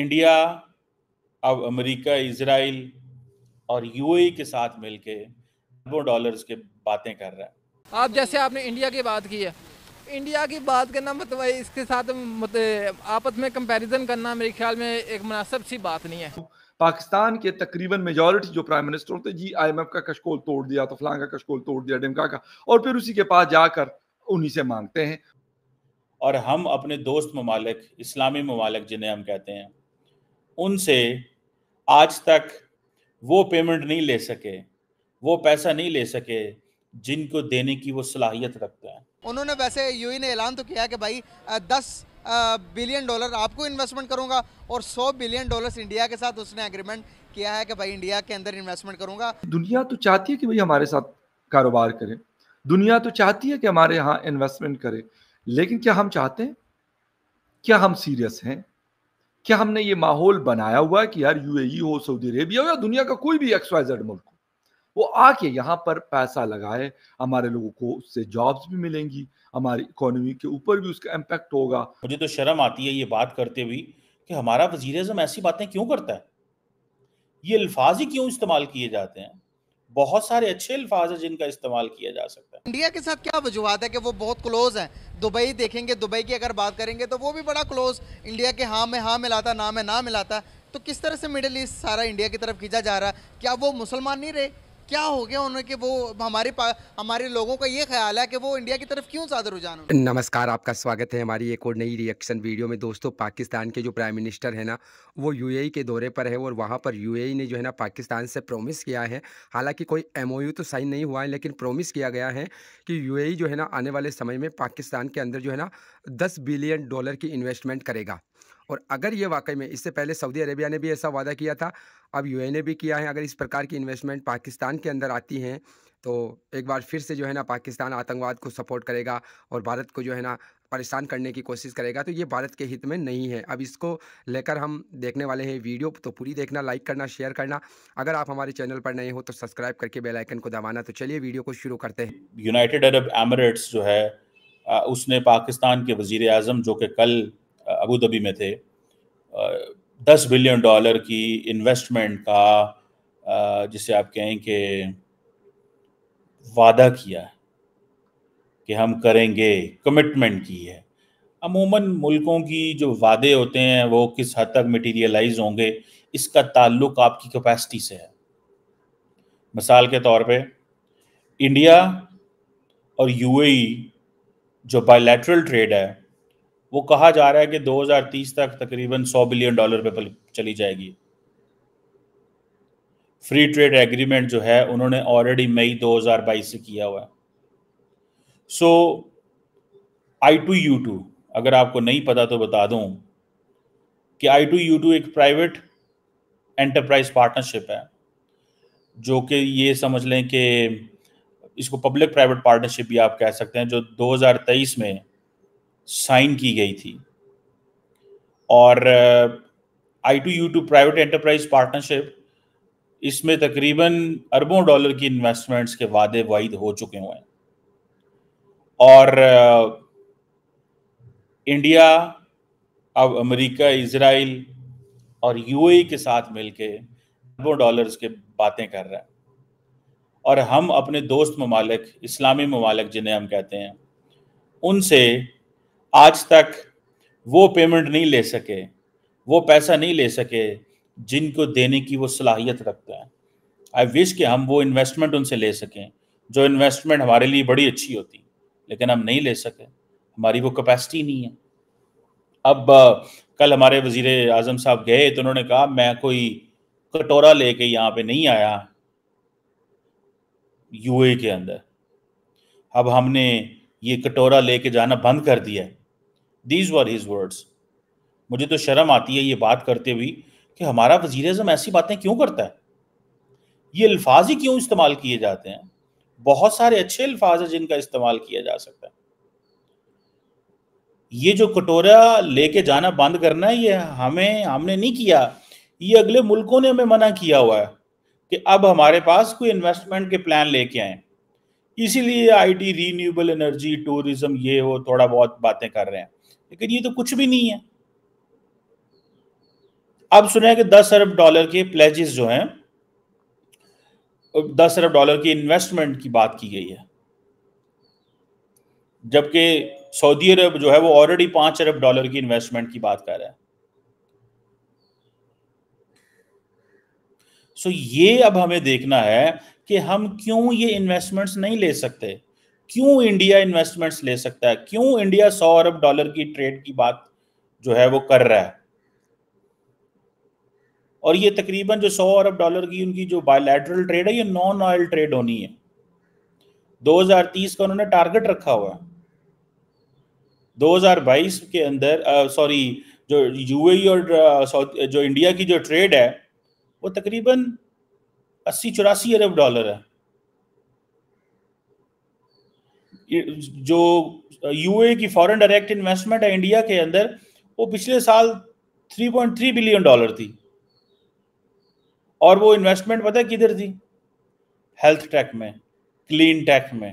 India अब America Israel और UAE के साथ मिलके अरबों डॉलर्स के बातें कर रहा है आप जैसे आपने इंडिया की बात की है इंडिया की बात करना मतलब इसके साथ मतलब आपस में कंपैरिजन करना मेरे ख्याल में एक मुनासिब सी बात नहीं है पाकिस्तान के तकरीबन मेजोरिटी जो प्राइम मिनिस्टर होते जी आईएमएफ का कशकोल तोड़ दिया तो फलां का कशकोल तोड़ दिया डिमका का और फिर उसी के पास जाकर उन्हीं से मांगते हैं और हम अपने दोस्त ममालिक इस्लामी ममालिक जिन्हें हम कहते हैं उनसे आज तक वो पेमेंट नहीं ले सके वो पैसा नहीं ले सके जिनको देने की वो सलाहियत रखते हैं उन्होंने वैसे यू ने ऐलान तो किया कि भाई दस बिलियन डॉलर आपको इन्वेस्टमेंट करूंगा और सौ बिलियन डॉलर्स इंडिया के साथ उसने एग्रीमेंट किया है कि भाई इंडिया के अंदर इन्वेस्टमेंट करूंगा दुनिया तो चाहती है कि भाई हमारे साथ कारोबार करें दुनिया तो चाहती है कि हमारे यहाँ इन्वेस्टमेंट करे लेकिन क्या हम चाहते हैं क्या हम सीरियस हैं क्या हमने ये माहौल बनाया हुआ है कि यार यूएई हो सऊदी अरेबिया हो या दुनिया का कोई भी एक्सवाइजेड मुल्क हो वो आके यहाँ पर पैसा लगाए हमारे लोगों को उससे जॉब्स भी मिलेंगी हमारी इकोनॉमी के ऊपर भी उसका इम्पेक्ट होगा मुझे तो शर्म आती है ये बात करते हुए कि हमारा वजीर अजम ऐसी बातें क्यों करता है ये अल्फाज ही क्यों इस्तेमाल किए जाते हैं बहुत सारे अच्छे अल्फाज है जिनका इस्तेमाल किया जा सकता है इंडिया के साथ क्या वजूहत है कि वो बहुत क्लोज हैं दुबई देखेंगे दुबई की अगर बात करेंगे तो वो भी बड़ा क्लोज इंडिया के हाँ में हाँ मिलाता ना में ना मिलाता तो किस तरह से मिडल ईस्ट सारा इंडिया की तरफ खींचा जा रहा है क्या वो मुसलमान नहीं रहे क्या हो गया उन्होंने वो हमारे हमारे लोगों का ये ख्याल है कि वो इंडिया की तरफ क्यों ज्यादा रुझान नमस्कार आपका स्वागत है हमारी एक और नई रिएक्शन वीडियो में दोस्तों पाकिस्तान के जो प्राइम मिनिस्टर है ना वो यूएई e के दौरे पर है और वहाँ पर यूएई e ने जो है ना पाकिस्तान से प्रोमिस किया है हालांकि कोई एम तो साइन नहीं हुआ है लेकिन प्रोमिस किया गया है कि यू e जो है ना आने वाले समय में पाकिस्तान के अंदर जो है ना दस बिलियन डॉलर की इन्वेस्टमेंट करेगा और अगर ये वाकई में इससे पहले सऊदी अरेबिया ने भी ऐसा वादा किया था अब यू ने भी किया है अगर इस प्रकार की इन्वेस्टमेंट पाकिस्तान के अंदर आती हैं तो एक बार फिर से जो है ना पाकिस्तान आतंकवाद को सपोर्ट करेगा और भारत को जो है ना परेशान करने की कोशिश करेगा तो ये भारत के हित में नहीं है अब इसको लेकर हम देखने वाले हैं वीडियो तो पूरी देखना लाइक करना शेयर करना अगर आप हमारे चैनल पर नए हो तो सब्सक्राइब करके बेल आइकन को दबाना तो चलिए वीडियो को शुरू करते हैं यूनाइटेड अरब एमरेट्स जो है उसने पाकिस्तान के वजीर अजम जो कि कल अबू धाबी में थे दस बिलियन डॉलर की इन्वेस्टमेंट का जिसे आप कहें कि वादा किया है कि हम करेंगे कमिटमेंट की है अमूमन मुल्कों की जो वादे होते हैं वो किस हद तक मटीरियलाइज होंगे इसका ताल्लुक आपकी कैपेसिटी से है मिसाल के तौर पे इंडिया और यूएई e जो बायलैटरल ट्रेड है वो कहा जा रहा है कि 2030 तक तकरीबन 100 बिलियन डॉलर पे चली जाएगी फ्री ट्रेड एग्रीमेंट जो है उन्होंने ऑलरेडी मई 2022 से किया हुआ है so I two U two अगर आपको नहीं पता तो बता दूं कि आई टू यू टू एक प्राइवेट एंटरप्राइज पार्टनरशिप है जो कि ये समझ लें कि इसको पब्लिक प्राइवेट पार्टनरशिप भी आप कह सकते हैं जो 2023 में साइन की गई थी और I two U two private enterprise partnership इसमें तकरीबन अरबों डॉलर की इन्वेस्टमेंट्स के वादे वाइद हो चुके हुए हैं और इंडिया uh, अब अमेरिका इसराइल और यूएई e के साथ मिलके अरबों डॉलर्स के बातें कर रहा है और हम अपने दोस्त ममालिक इस्लामी ममालिक जिन्हें हम कहते हैं उनसे आज तक वो पेमेंट नहीं ले सके वो पैसा नहीं ले सके जिनको देने की वो सलाहियत रखते हैं आई विश कि हम वो इन्वेस्टमेंट उनसे ले सकें जो इन्वेस्टमेंट हमारे लिए बड़ी अच्छी होती लेकिन हम नहीं ले सके हमारी वो कैपेसिटी नहीं है अब कल हमारे वजीर आजम साहब गए तो उन्होंने कहा मैं कोई कटोरा लेके यहाँ पे नहीं आया यूए के अंदर अब हमने ये कटोरा लेके जाना बंद कर दिया है दीज वर हिज वर्ड्स मुझे तो शर्म आती है ये बात करते हुए कि हमारा वजीर अजम ऐसी बातें क्यों करता है ये अल्फाज ही क्यों इस्तेमाल किए जाते हैं बहुत सारे अच्छे अल्फाज हैं जिनका इस्तेमाल किया जा सकता है ये जो कटोरा लेके जाना बंद करना है ये हमें हमने नहीं किया ये अगले मुल्कों ने हमें मना किया हुआ है कि अब हमारे पास कोई इन्वेस्टमेंट के प्लान लेके आए इसीलिए आईटी रीन्यूएबल एनर्जी टूरिज्म ये वो थोड़ा बहुत बातें कर रहे हैं लेकिन ये तो कुछ भी नहीं है अब सुना है कि दस अरब डॉलर के प्लेजेस जो हैं दस अरब डॉलर की इन्वेस्टमेंट की बात की गई है जबकि सऊदी अरब जो है वो ऑलरेडी पांच अरब डॉलर की इन्वेस्टमेंट की बात कर रहा है सो so ये अब हमें देखना है कि हम क्यों ये इन्वेस्टमेंट्स नहीं ले सकते क्यों इंडिया इन्वेस्टमेंट्स ले सकता है क्यों इंडिया सौ अरब डॉलर की ट्रेड की बात जो है वो कर रहा है और ये तकरीबन जो सौ अरब डॉलर की उनकी जो बायोलैटरल ट्रेड है ये नॉन ऑयल ट्रेड होनी है 2030 का उन्होंने टारगेट रखा हुआ है 2022 के अंदर सॉरी जो यूएई e और जो इंडिया की जो ट्रेड है वो तकरीबन अस्सी चौरासी अरब डॉलर है जो यूए की फॉरेन डायरेक्ट इन्वेस्टमेंट है इंडिया के अंदर वो पिछले साल 3.3 बिलियन डॉलर थी और वो इन्वेस्टमेंट पता है किधर थी हेल्थ टेक में क्लीन टेक में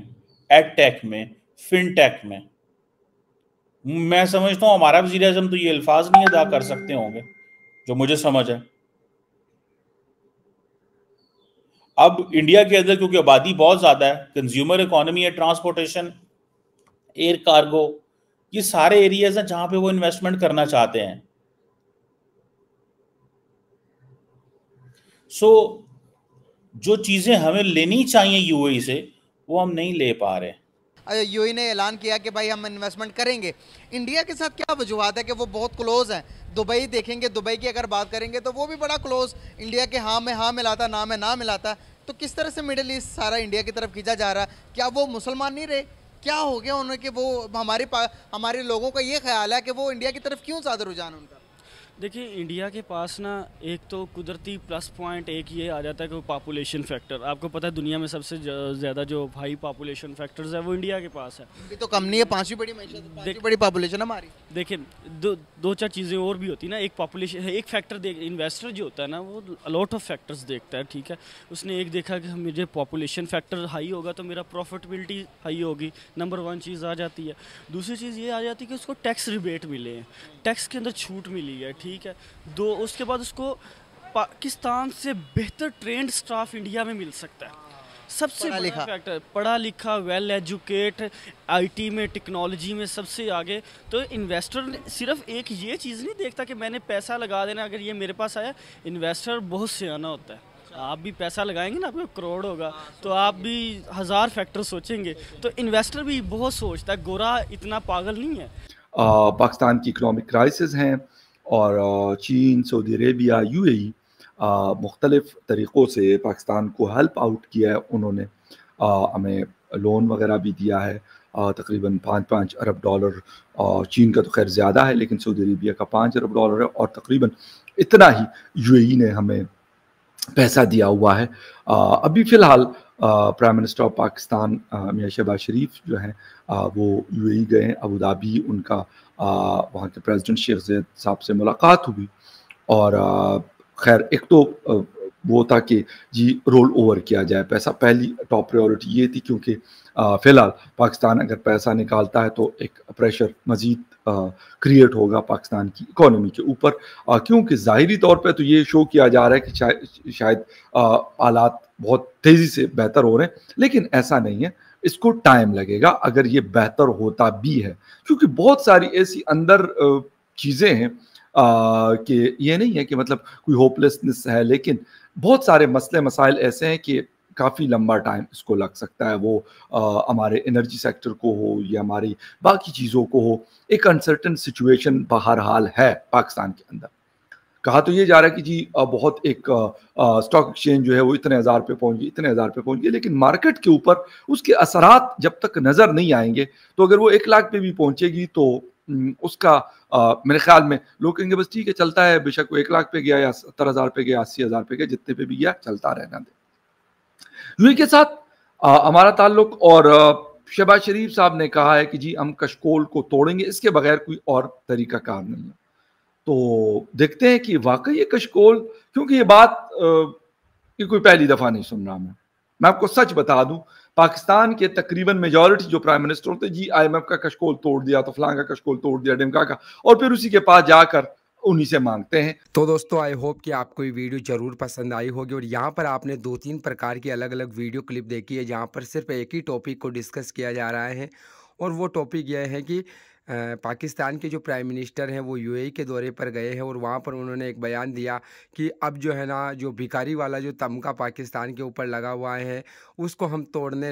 एड टेक में फिन टेक में मैं समझता हूँ हमारा वजी तो ये अल्फाज नहीं अदा कर सकते होंगे जो मुझे समझ है अब इंडिया के अंदर क्योंकि आबादी बहुत ज़्यादा है कंज्यूमर इकोनॉमी है ट्रांसपोर्टेशन एयर कार्गो ये सारे एरियाज हैं जहां पे वो इन्वेस्टमेंट करना चाहते हैं सो so, जो चीज़ें हमें लेनी चाहिए यूएई e से वो हम नहीं ले पा रहे यू ने ऐलान किया कि भाई हम इन्वेस्टमेंट करेंगे इंडिया के साथ क्या वजूहत है कि वो बहुत क्लोज हैं दुबई देखेंगे दुबई की अगर बात करेंगे तो वो भी बड़ा क्लोज इंडिया के हाँ में हाँ मिलाता ना में ना मिलाता तो किस तरह से मिडिल ईस्ट सारा इंडिया की तरफ खींचा जा रहा है क्या वो मुसलमान नहीं रहे क्या हो गया उन्हें कि वो हमारे हमारे लोगों का ये ख्याल है कि वो इंडिया की तरफ क्यों ज़्यादा रुझान उनका देखिए इंडिया के पास ना एक तो कुदरती प्लस पॉइंट एक ये आ जाता है कि पॉपुलेशन फैक्टर आपको पता है दुनिया में सबसे ज़्यादा जो हाई पॉपुलेशन फैक्टर्स है वो इंडिया के पास है अभी तो कम नहीं है पाँचवीं बड़ी तो पाँचवीं बड़ी पॉपुलेशन हमारी देखिए दो दो चार चीज़ें और भी होती ना एक पॉपुलेशन एक फैक्टर देख इन्वेस्टर जो होता है ना वो अलॉट ऑफ फैक्टर्स देखता है ठीक है उसने एक देखा कि मुझे पॉपुलेशन फैक्टर हाई होगा तो मेरा प्रॉफिटबिलिटी हाई होगी नंबर वन चीज़ आ जाती है दूसरी चीज़ ये आ जाती है कि उसको टैक्स रिबेट मिले हैं टैक्स के अंदर छूट मिली है ठीक है दो उसके बाद उसको पाकिस्तान से बेहतर ट्रेंड स्टाफ इंडिया में मिल सकता है सबसे बड़ा फैक्टर पढ़ा लिखा वेल एजुकेट आईटी में टेक्नोलॉजी में सबसे आगे तो इन्वेस्टर सिर्फ एक ये चीज़ नहीं देखता कि मैंने पैसा लगा देना अगर ये मेरे पास आया इन्वेस्टर बहुत सियाना होता है आप भी पैसा लगाएंगे ना आपका करोड़ होगा तो आप भी हज़ार फैक्टर सोचेंगे तो इन्वेस्टर भी बहुत सोचता है गोरा इतना पागल नहीं है पाकिस्तान की इकोनॉमिक क्राइसिस हैं और चीन सऊदी अरेबिया यू ए मुख्तलिफ तरीक़ों से पाकिस्तान को हेल्प आउट किया है उन्होंने हमें लोन वगैरह भी दिया है तकरीबन पाँच पाँच अरब डॉलर चीन का तो खैर ज़्यादा है लेकिन सऊदी अरेबिया का पाँच अरब डॉलर है और तकरीबन इतना ही यूएई ने हमें पैसा दिया हुआ है अभी फ़िलहाल प्राइम मिनिस्टर ऑफ पाकिस्तान मियाँ शहबाज शरीफ जो हैं वो यू गए हैं अबू धाबी उनका वहाँ के प्रेसिडेंट शेख जैद साहब से मुलाकात हुई और खैर एक तो वो था कि जी रोल ओवर किया जाए पैसा पहली टॉप प्रायोरिटी ये थी क्योंकि फ़िलहाल पाकिस्तान अगर पैसा निकालता है तो एक प्रेशर मज़ीद क्रिएट होगा पाकिस्तान की इकोनॉमी के ऊपर क्योंकि ज़ाहरी तौर पे तो ये शो किया जा रहा है कि शायद शायद हालात बहुत तेज़ी से बेहतर हो रहे हैं लेकिन ऐसा नहीं है इसको टाइम लगेगा अगर ये बेहतर होता भी है क्योंकि बहुत सारी ऐसी अंदर चीज़ें हैं कि ये नहीं है कि मतलब कोई होपलेसनेस है लेकिन बहुत सारे मसले मसाइल ऐसे हैं कि काफ़ी लंबा टाइम इसको लग सकता है वो हमारे एनर्जी सेक्टर को हो या हमारी बाकी चीज़ों को हो एक अनसर्टन सिचुएशन बहरहाल है पाकिस्तान के अंदर कहा तो ये जा रहा है कि जी बहुत एक स्टॉक एक्सचेंज जो है वो इतने हज़ार पे पहुंच गई इतने हज़ार पे पहुंच गई लेकिन मार्केट के ऊपर उसके असरात जब तक नज़र नहीं आएंगे तो अगर वो एक लाख पे भी पहुंचेगी तो उसका आ, मेरे ख्याल में लोग कहेंगे बस ठीक है चलता है बेशक वो एक लाख पे गया या सत्तर हज़ार पे गया अस्सी हज़ार पे गया जितने पे भी गया चलता रहना दे यूए के साथ हमारा ताल्लुक और शहबाज शरीफ साहब ने कहा है कि जी हम कशकोल को तोड़ेंगे इसके बगैर कोई और तरीका कार नहीं है तो देखते हैं कि वाकई ये कशकोल क्योंकि ये बात की कोई पहली दफ़ा नहीं सुन रहा मैं मैं आपको सच बता दूं पाकिस्तान के तकरीबन मेजोरिटी जो प्राइम मिनिस्टर होते जी आईएमएफ का कशकोल तोड़ दिया तो फलां का कशकोल तोड़ दिया डिमका का और फिर उसी के पास जाकर उन्हीं से मांगते हैं तो दोस्तों आई होप कि आपको ये वीडियो जरूर पसंद आई होगी और यहाँ पर आपने दो तीन प्रकार की अलग अलग वीडियो क्लिप देखी है जहाँ पर सिर्फ एक ही टॉपिक को डिस्कस किया जा रहा है और वो टॉपिक यह है कि पाकिस्तान के जो प्राइम मिनिस्टर हैं वो यूएई के दौरे पर गए हैं और वहाँ पर उन्होंने एक बयान दिया कि अब जो है ना जो भिकारी वाला जो तमका पाकिस्तान के ऊपर लगा हुआ है उसको हम तोड़ने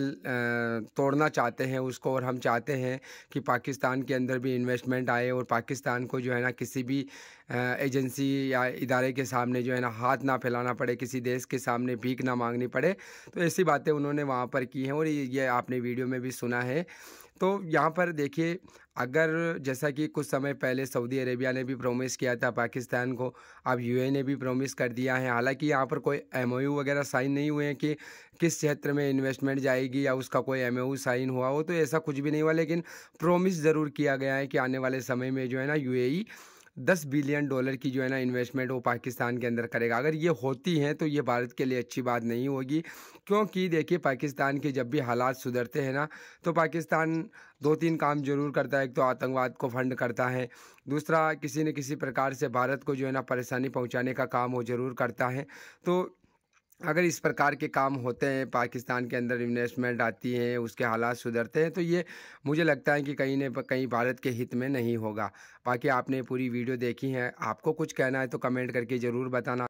तोड़ना चाहते हैं उसको और हम चाहते हैं कि पाकिस्तान के अंदर भी इन्वेस्टमेंट आए और पाकिस्तान को जो है ना किसी भी एजेंसी या इदारे के सामने जो है ना हाथ ना फैलाना पड़े किसी देश के सामने भीख ना मांगनी पड़े तो ऐसी बातें उन्होंने वहाँ पर की हैं और ये आपने वीडियो में भी सुना है तो यहाँ पर देखिए अगर जैसा कि कुछ समय पहले सऊदी अरेबिया ने भी प्रोमिस किया था पाकिस्तान को अब यूए ने भी प्रोमिस कर दिया है हालांकि यहाँ पर कोई एम वगैरह साइन नहीं हुए हैं कि किस क्षेत्र में इन्वेस्टमेंट जाएगी या उसका कोई एम साइन हुआ हो तो ऐसा कुछ भी नहीं हुआ लेकिन प्रोमिस ज़रूर किया गया है कि आने वाले समय में जो है ना यू दस बिलियन डॉलर की जो है ना इन्वेस्टमेंट वो पाकिस्तान के अंदर करेगा अगर ये होती हैं तो ये भारत के लिए अच्छी बात नहीं होगी क्योंकि देखिए पाकिस्तान के जब भी हालात सुधरते हैं ना तो पाकिस्तान दो तीन काम जरूर करता है एक तो आतंकवाद को फंड करता है दूसरा किसी न किसी प्रकार से भारत को जो है ना परेशानी पहुंचाने का काम वो जरूर करता है तो अगर इस प्रकार के काम होते हैं पाकिस्तान के अंदर इन्वेस्टमेंट आती है उसके हालात सुधरते हैं तो ये मुझे लगता है कि कहीं न कहीं भारत के हित में नहीं होगा बाकी आपने पूरी वीडियो देखी है आपको कुछ कहना है तो कमेंट करके ज़रूर बताना